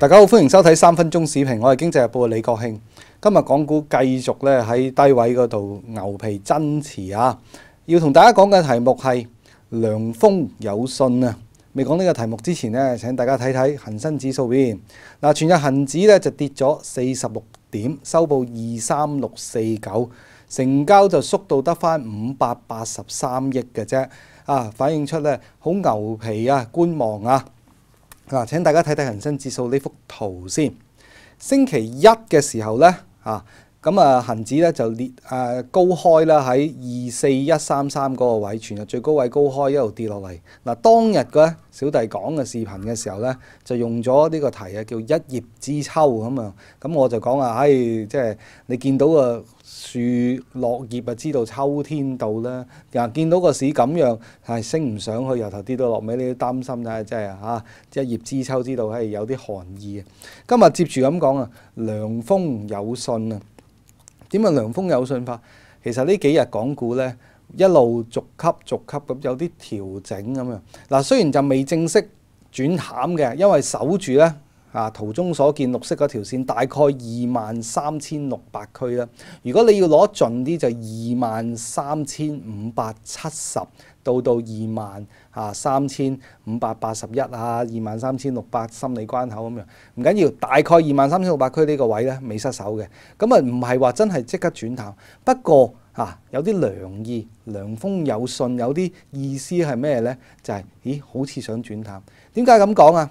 大家好，欢迎收睇三分钟视频，我系经济日报李国庆。今日港股继续咧喺低位嗰度牛皮增持啊！要同大家讲嘅题目系凉风有信啊！未讲呢个题目之前咧，请大家睇睇恒生指数边嗱，全日恒指咧就跌咗四十六点，收报二三六四九，成交就缩到得翻五百八十三亿嘅啫。啊，反映出咧好牛皮啊，观望啊！嗱，請大家睇睇人生指數呢幅圖先。星期一嘅時候呢，啊。咁啊，恆指咧就列誒高開啦，喺二四一三三嗰個位全日最高位高開一路跌落嚟嗱。當日嘅小弟講嘅視頻嘅時候咧，就用咗呢個題啊，叫一葉知秋咁啊。咁我就講啊，唉，即係你見到個樹落葉啊，知道秋天到啦。嗱，見到個市咁樣係升唔上去，由頭跌到落尾，你都擔心啦，真係啊！一葉知秋知道，係有啲寒意啊。今日接住咁講啊，涼風有信啊。點解涼風有信法？其實呢幾日港股咧一路逐級逐級咁有啲調整咁樣。嗱，雖然就未正式轉淡嘅，因為守住咧。啊，圖中所見綠色嗰條線大概二萬三千六百區啦。如果你要攞盡啲，就二萬三千五百七十到到二萬啊三千五百八十一啊，二萬三千六百心理關口咁樣，唔緊要，大概二萬三千六百區呢個位咧未失手嘅。咁啊，唔係話真係即刻轉淡，不過啊有啲涼意、涼風有信，有啲意思係咩呢？就係咦，好似想轉淡，點解咁講啊？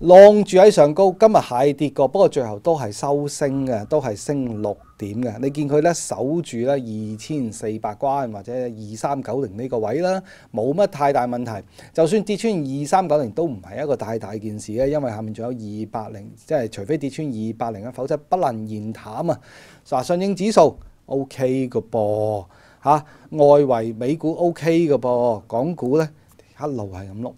浪住喺上高，今日蟹跌过，不过最后都系收升嘅，都系升六点嘅。你见佢咧守住咧二千四百关或者二三九零呢个位啦，冇乜太大问题。就算跌穿二三九零都唔系一个太大件事因为下面仲有二百零，即系除非跌穿二百零啊，否则不能言淡啊。嗱，上證指数 OK 嘅噃吓，外围美股 OK 嘅噃，港股咧一路系咁碌。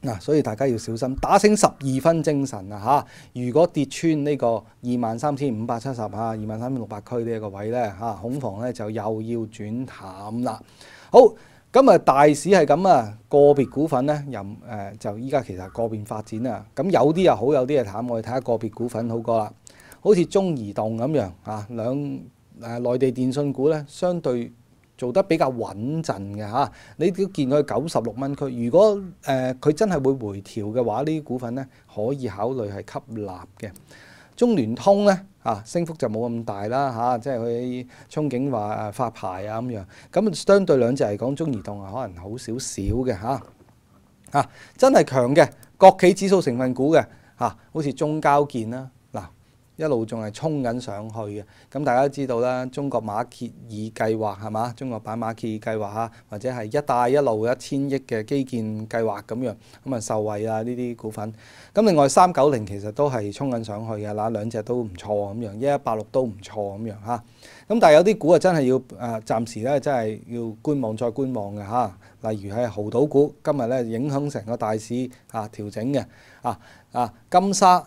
嗱，所以大家要小心，打醒十二分精神啊！嚇，如果跌穿呢個二萬三千五百七十吓，二萬三千六百區呢一個位咧嚇，恐防咧就又要轉淡啦。好，咁啊大市係咁啊，個別股份咧任誒就依家其實個別發展啊，咁有啲又好，有啲係淡。我哋睇下個別股份好過啦，好似中移動咁樣啊，兩誒內地電信股咧相對。做得比較穩陣嘅嚇，你都見到佢九十六蚊區。如果誒佢真係會回調嘅話，呢啲股份咧可以考慮係吸納嘅。中聯通咧嚇，升幅就冇咁大啦嚇，即係佢憧憬話發牌啊咁樣。咁相對兩隻嚟講，中移動啊可能好少少嘅嚇嚇，真係強嘅國企指數成分股嘅嚇，好似中交建啦。一路仲係衝緊上去嘅，咁大家都知道啦，中國馬歇爾計劃係嘛？中國版馬歇爾計劃啊，或者係一帶一路一千億嘅基建計劃咁樣，咁啊受惠啊呢啲股份。咁另外三九零其實都係衝緊上去嘅，嗱兩隻都唔錯咁樣，一一八六都唔錯咁樣嚇。咁但係有啲股啊真係要啊暫時咧真係要觀望再觀望嘅嚇。例如係豪賭股，今日咧影響成個大市啊調整嘅啊啊金沙。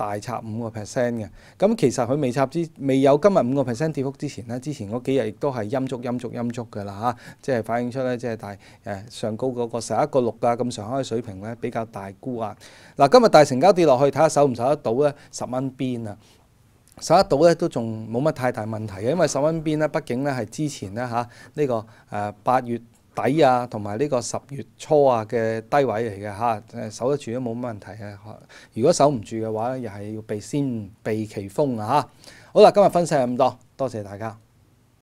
大插五個 percent 嘅，咁其實佢未插之，未有今日五個 percent 跌幅之前咧，之前嗰幾日亦都係陰足陰足陰足嘅啦嚇，即係反映出咧，即係大誒上高嗰個十一個六啊咁上開水平咧比較大估啊。嗱，今日大成交跌落去睇下守唔守得到咧十蚊邊啊？守得到咧都仲冇乜太大問題嘅，因為十蚊邊咧畢竟咧係之前咧嚇呢個誒八月。底啊，同埋呢個十月初啊嘅低位嚟嘅嚇，守得住都冇乜問題嘅。如果守唔住嘅話又係要避先避其風啊好啦，今日分析係咁多，多謝大家。